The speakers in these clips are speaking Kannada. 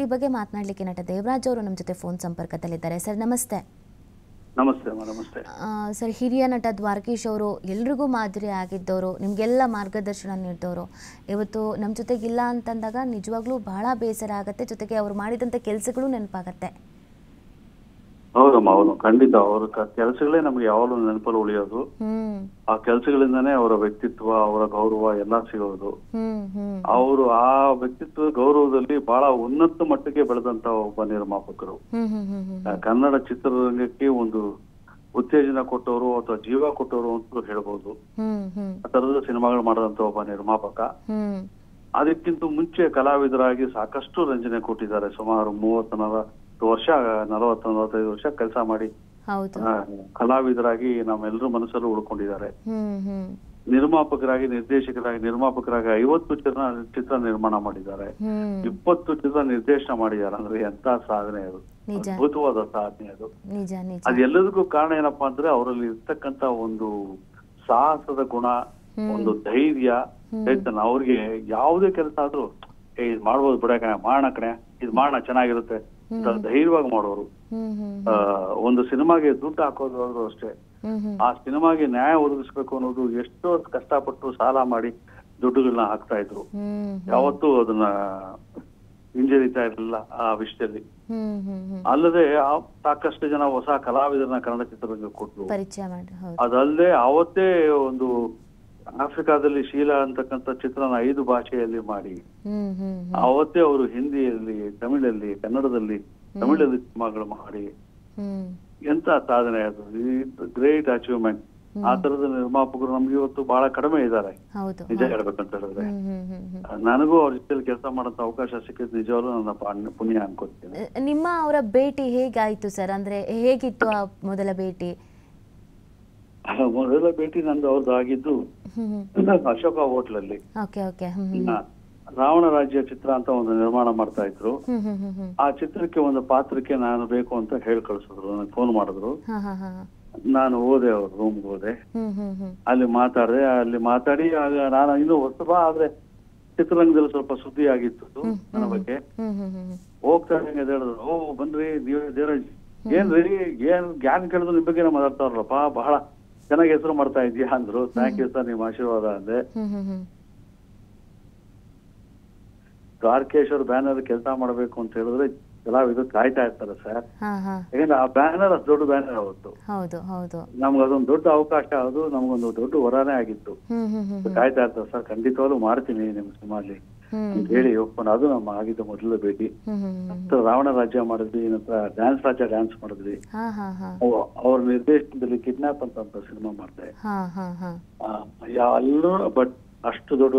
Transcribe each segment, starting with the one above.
ಈ ಬಗ್ಗೆ ಮಾತನಾಡಲಿಕ್ಕೆ ನಟ ದೇವರಾಜ್ ಅವರು ನಮ್ಮ ಜೊತೆ ಫೋನ್ ಸಂಪರ್ಕದಲ್ಲಿದ್ದಾರೆ ಸರ್ ನಮಸ್ತೆ ನಮಸ್ತೆ ಸರ್ ಹಿರಿಯ ನಟ ದ್ವಾರಕೀಶ್ ಅವರು ಎಲ್ರಿಗೂ ಮಾದರಿ ಆಗಿದ್ದವರು ನಿಮಗೆಲ್ಲ ಮಾರ್ಗದರ್ಶನ ನೀಡಿದವರು ಇವತ್ತು ನಮ್ಮ ಜೊತೆಗಿಲ್ಲ ಅಂತಂದಾಗ ನಿಜವಾಗ್ಲೂ ಬಹಳ ಬೇಸರ ಆಗುತ್ತೆ ಜೊತೆಗೆ ಅವ್ರು ಮಾಡಿದಂಥ ಕೆಲಸಗಳು ನೆನಪಾಗತ್ತೆ ಹೌದಮ್ಮ ಹೌದು ಖಂಡಿತ ಅವ್ರ ಕೆಲಸಗಳೇ ನಮ್ಗೆ ಯಾವಾಗಲೂ ನೆನಪಲ್ಲಿ ಉಳಿಯೋದು ಆ ಕೆಲಸಗಳಿಂದಾನೇ ಅವರ ವ್ಯಕ್ತಿತ್ವ ಅವರ ಗೌರವ ಎಲ್ಲ ಸಿಗೋದು ಅವರು ಆ ವ್ಯಕ್ತಿತ್ವ ಗೌರವದಲ್ಲಿ ಬಹಳ ಉನ್ನತ ಮಟ್ಟಕ್ಕೆ ಬೆಳೆದಂತ ಒಬ್ಬ ನಿರ್ಮಾಪಕರು ಕನ್ನಡ ಚಿತ್ರರಂಗಕ್ಕೆ ಒಂದು ಉತ್ತೇಜನ ಕೊಟ್ಟವರು ಅಥವಾ ಜೀವ ಕೊಟ್ಟವರು ಅಂತ ಹೇಳ್ಬೋದು ಆ ತರದ ಸಿನಿಮಾಗಳು ಮಾಡದಂತ ಒಬ್ಬ ನಿರ್ಮಾಪಕ ಅದಕ್ಕಿಂತ ಮುಂಚೆ ಕಲಾವಿದರಾಗಿ ಸಾಕಷ್ಟು ರಂಜನೆ ಕೊಟ್ಟಿದ್ದಾರೆ ಸುಮಾರು ಮೂವತ್ತನರ ವರ್ಷ ನಲವತ್ತು ನಲವತ್ತೈದು ವರ್ಷ ಕೆಲಸ ಮಾಡಿ ಕಲಾವಿದರಾಗಿ ನಮ್ಮೆಲ್ಲರೂ ಮನಸ್ಸಲ್ಲೂ ಉಳ್ಕೊಂಡಿದ್ದಾರೆ ನಿರ್ಮಾಪಕರಾಗಿ ನಿರ್ದೇಶಕರಾಗಿ ನಿರ್ಮಾಪಕರಾಗಿ ಐವತ್ತು ಚಿತ್ರ ಚಿತ್ರ ನಿರ್ಮಾಣ ಮಾಡಿದ್ದಾರೆ ಇಪ್ಪತ್ತು ಚಿತ್ರ ನಿರ್ದೇಶನ ಮಾಡಿದ್ದಾರೆ ಅಂದ್ರೆ ಎಂತ ಸಾಧನೆ ಅದು ಅದ್ಭುತವಾದ ಸಾಧನೆ ಅದು ಅದೆಲ್ಲದಕ್ಕೂ ಕಾರಣ ಏನಪ್ಪಾ ಅಂದ್ರೆ ಅವರಲ್ಲಿ ಇರ್ತಕ್ಕಂತ ಒಂದು ಸಾಹಸದ ಗುಣ ಒಂದು ಧೈರ್ಯ ಚೈತನ್ಯ ಅವ್ರಿಗೆ ಯಾವುದೇ ಕೆಲಸ ಆದ್ರೂ ಏ ಇದ್ ಮಾಡ್ಬೋದು ಬಿಡ ಕಣೆ ಮಾಡೋಣ ಕಣೆ ಇದ್ ಮಾಡೋಣ ಚೆನ್ನಾಗಿರುತ್ತೆ ಧೈರ್ಯವಾಗಿ ಮಾಡೋರು ಒಂದು ಸಿನಿಮಾಗೆ ದುಡ್ಡು ಹಾಕೋದು ಅಷ್ಟೇ ಆ ಸಿನಿಮಾಗೆ ನ್ಯಾಯ ಒದಗಿಸ್ಬೇಕು ಅನ್ನೋದು ಎಷ್ಟೋ ಕಷ್ಟಪಟ್ಟು ಸಾಲ ಮಾಡಿ ದುಡ್ಡುಗಳನ್ನ ಹಾಕ್ತಾ ಇದ್ರು ಯಾವತ್ತು ಅದನ್ನ ಹಿಂಜರಿತಾ ಇರಲಿಲ್ಲ ಆ ವಿಷಯದಲ್ಲಿ ಅಲ್ಲದೆ ಸಾಕಷ್ಟು ಜನ ಹೊಸ ಕಲಾವಿದರನ್ನ ಕನ್ನಡ ಚಿತ್ರರಂಗಕ್ಕೆ ಕೊಟ್ಟರು ಅದಲ್ಲದೆ ಅವತ್ತೇ ಒಂದು ಆಫ್ರಿಕಾದಲ್ಲಿ ಶೀಲಾ ಅಂತಕ್ಕಂಥ ಚಿತ್ರನ ಐದು ಭಾಷೆಯಲ್ಲಿ ಮಾಡಿ ಅವತ್ತೇ ಅವರು ಹಿಂದಿಯಲ್ಲಿ ತಮಿಳಲ್ಲಿ ಕನ್ನಡದಲ್ಲಿ ತಮಿಳಲ್ಲಿ ಸಿನಿಮಾಗಳು ಮಾಡಿ ಎಂತ ಸಾಧನೆ ಅದು ಗ್ರೇಟ್ ಅಚೀವ್ಮೆಂಟ್ ಆ ತರದ ನಿರ್ಮಾಪಕರು ನಮ್ಗೆ ಇವತ್ತು ಬಹಳ ಕಡಿಮೆ ಇದ್ದಾರೆ ನಿಜ ಹೇಳ್ಬೇಕಂತ ಹೇಳಿದ್ರೆ ನನಗೂ ಅವ್ರ ಜೊತೆ ಕೆಲಸ ಮಾಡಂತ ಅವಕಾಶ ಸಿಕ್ಕಿದ್ರೆ ನಿಜವಾಗ್ಲೂ ನನ್ನ ಪುಣ್ಯ ಅನ್ಕೋತೀನಿ ನಿಮ್ಮ ಅವರ ಭೇಟಿ ಹೇಗಾಯ್ತು ಸರ್ ಅಂದ್ರೆ ಹೇಗಿತ್ತು ಆ ಮೊದಲ ಭೇಟಿ ಮೊದಲ ಭೇಟಿ ನಂದು ಅವ್ರದ್ದು ಆಗಿದ್ದು ಅಶೋಕ ಹೋಟ್ಲಲ್ಲಿ ರಾವಣ ರಾಜ್ಯ ಚಿತ್ರ ಅಂತ ಒಂದು ನಿರ್ಮಾಣ ಮಾಡ್ತಾ ಇದ್ರು ಆ ಚಿತ್ರಕ್ಕೆ ಒಂದು ಪಾತ್ರಕ್ಕೆ ನಾನು ಬೇಕು ಅಂತ ಹೇಳಿ ಕಳ್ಸಿದ್ರು ನನಗೆ ಫೋನ್ ಮಾಡಿದ್ರು ನಾನು ಹೋದೆ ಅವ್ರ ರೂಮ್ ಹೋದೆ ಅಲ್ಲಿ ಮಾತಾಡಿದೆ ಅಲ್ಲಿ ಮಾತಾಡಿ ಆಗ ನಾನು ಇನ್ನೂ ಹೊಸಬ ಆದ್ರೆ ಚಿತ್ರರಂಗದಲ್ಲಿ ಸ್ವಲ್ಪ ಸುದ್ದಿ ಆಗಿತ್ತು ನನ್ನ ಬಗ್ಗೆ ಹೋಗ್ತಾ ಹೇಳಿದ್ರು ಓ ಬಂದ್ರಿ ನೀವೇ ದೇವರಾಜ್ ರೆಡಿ ಏನ್ ಗ್ಯಾನ್ ಕೇಳಿದ್ರು ನಿಮ್ ಬಗ್ಗೆ ಮಾತಾಡ್ತಾರಲ್ಲಪ್ಪ ಬಹಳ ಚೆನ್ನಾಗಿ ಹೆಸರು ಮಾಡ್ತಾ ಇದೀಯಾ ಅಂದ್ರು ಥ್ಯಾಂಕ್ ಯು ಸರ್ ನಿಮ್ಮ ಆಶೀರ್ವಾದ ಅಂದೆ ಕಾರ್ಕೇಶ್ವರ್ ಬ್ಯಾನರ್ ಕೆಲಸ ಮಾಡಬೇಕು ಅಂತ ಹೇಳಿದ್ರೆ ಕಲಾವಿದರು ಕಾಯ್ತಾ ಇರ್ತಾರೆ ಸರ್ ಯಾಕಂದ್ರೆ ಆ ಬ್ಯಾನರ್ ಅಷ್ಟು ದೊಡ್ಡ ಬ್ಯಾನರ್ ಅವತ್ತು ನಮ್ಗೆ ಅದೊಂದು ದೊಡ್ಡ ಅವಕಾಶ ಅದು ನಮ್ಗೊಂದು ದೊಡ್ಡ ವರಾನೇ ಆಗಿತ್ತು ಕಾಯ್ತಾ ಇರ್ತಾರೆ ಸರ್ ಖಂಡಿತವಾಗ್ಲೂ ಮಾಡ್ತೀನಿ ನಿಮ್ ಸಿನಿಮಾಲಿ ಅಂತ ಹೇಳಿ ಒಪ್ಪನ ಅದು ನಮ್ಮ ಆಗಿದ್ದ ಮೊದಲ ಭೇಟಿ ರಾವಣ ರಾಜ್ಯ ಮಾಡಿದ್ವಿ ನಂತರ ಡ್ಯಾನ್ಸ್ ರಾಜ ಡ್ಯಾನ್ಸ್ ಮಾಡಿದ್ವಿ ಅವ್ರ ನಿರ್ದೇಶನದಲ್ಲಿ ಕಿಡ್ನಾಪ್ ಅಂತ ಅಂತ ಸಿನಿಮಾ ಮಾಡಿದೆ ಎಲ್ಲರೂ ಬಟ್ ಅಷ್ಟು ದೊಡ್ಡ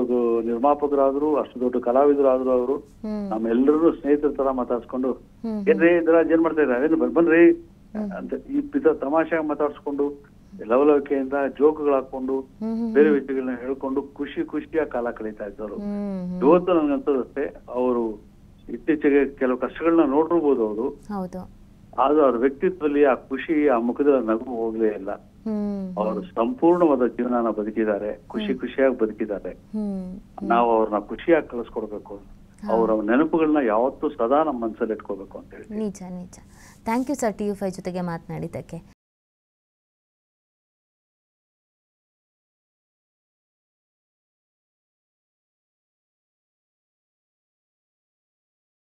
ನಿರ್ಮಾಪಕರಾದ್ರು ಅಷ್ಟು ದೊಡ್ಡ ಕಲಾವಿದರಾದ್ರು ಅವರು ನಮ್ಮೆಲ್ಲರೂ ಸ್ನೇಹಿತರ ತರ ಮಾತಾಡ್ಸ್ಕೊಂಡು ಏನ್ರಿ ಇದರ ಏನ್ ಮಾಡ್ತಾ ಇದ್ದಾರೆ ಬನ್ರಿ ಅಂತ ಈ ಪಿತ ತಮಾಷೆ ಮಾತಾಡ್ಸ್ಕೊಂಡು ಲವಲವಿಕೆಯಿಂದ ಜೋಕುಗಳು ಹಾಕೊಂಡು ಬೇರೆ ವಿಷಯಗಳನ್ನ ಹೇಳ್ಕೊಂಡು ಖುಷಿ ಖುಷಿಯಾಗಿ ಕಾಲ ಕಳೀತಾ ಇದ್ದವರು ಇವತ್ತು ಅವರು ಇತ್ತೀಚೆಗೆ ಕೆಲವು ಕಷ್ಟಗಳನ್ನ ನೋಡಿರ್ಬೋದು ಅವರು ಆದ್ರೂ ಅವ್ರ ವ್ಯಕ್ತಿತ್ವದಲ್ಲಿ ಆ ಖುಷಿ ಆ ಮುಖದ ನಗು ಹೋಗ್ಲೇ ಇಲ್ಲ ಅವರು ಸಂಪೂರ್ಣವಾದ ಜೀವನ ಬದುಕಿದ್ದಾರೆ ಖುಷಿ ಖುಷಿಯಾಗಿ ಬದುಕಿದ್ದಾರೆ ನಾವು ಅವ್ರನ್ನ ಖುಷಿಯಾಗಿ ಕಳಿಸ್ಕೊಡ್ಬೇಕು ಅವರ ನೆನಪುಗಳನ್ನ ಯಾವತ್ತೂ ಸದಾ ನಮ್ಮ ಮನಸ್ಸಲ್ಲಿ ಇಟ್ಕೋಬೇಕು ಅಂತ ಹೇಳಿ ನಿಜ ನಿಜ ಥ್ಯಾಂಕ್ ಯು ಸರ್ ಟಿ ಯು ಫೈ ಜೊತೆಗೆ ಮಾತನಾಡಿದ್ದಕ್ಕೆ